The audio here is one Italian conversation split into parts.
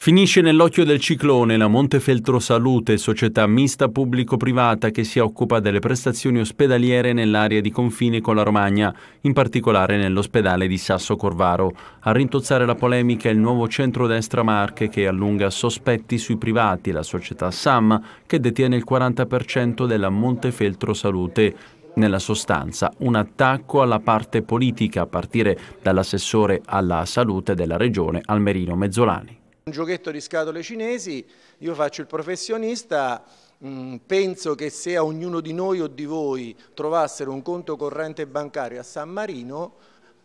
Finisce nell'occhio del ciclone la Montefeltro Salute, società mista pubblico-privata che si occupa delle prestazioni ospedaliere nell'area di confine con la Romagna, in particolare nell'ospedale di Sasso Corvaro. A rintozzare la polemica è il nuovo centro-destra Marche che allunga sospetti sui privati, la società SAM che detiene il 40% della Montefeltro Salute, nella sostanza un attacco alla parte politica a partire dall'assessore alla salute della regione Almerino Mezzolani un giochetto di scatole cinesi, io faccio il professionista, mm, penso che se a ognuno di noi o di voi trovassero un conto corrente bancario a San Marino,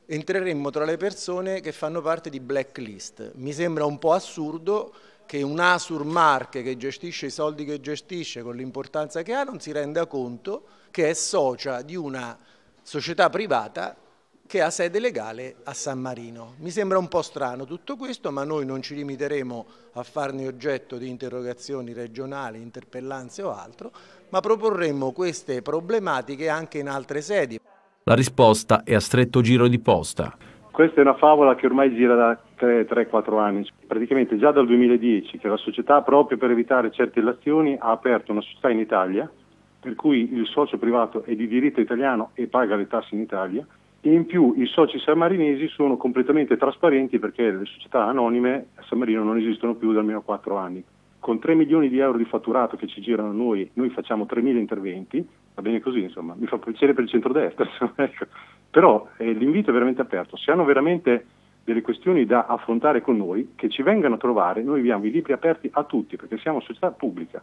entreremmo tra le persone che fanno parte di blacklist. Mi sembra un po' assurdo che un Asur Marche che gestisce i soldi che gestisce con l'importanza che ha non si renda conto che è socia di una società privata che ha sede legale a San Marino. Mi sembra un po' strano tutto questo, ma noi non ci limiteremo a farne oggetto di interrogazioni regionali, interpellanze o altro, ma proporremo queste problematiche anche in altre sedi. La risposta è a stretto giro di posta. Questa è una favola che ormai gira da 3-4 anni. Praticamente già dal 2010 che la società, proprio per evitare certe illazioni, ha aperto una società in Italia per cui il socio privato è di diritto italiano e paga le tasse in Italia in più i soci sammarinesi sono completamente trasparenti perché le società anonime a San Marino non esistono più da almeno 4 anni. Con 3 milioni di euro di fatturato che ci girano noi, noi facciamo 3.000 interventi, va bene così insomma, mi fa piacere per il centrodestra, ecco. però eh, l'invito è veramente aperto, se hanno veramente delle questioni da affrontare con noi, che ci vengano a trovare, noi abbiamo i libri aperti a tutti perché siamo società pubblica.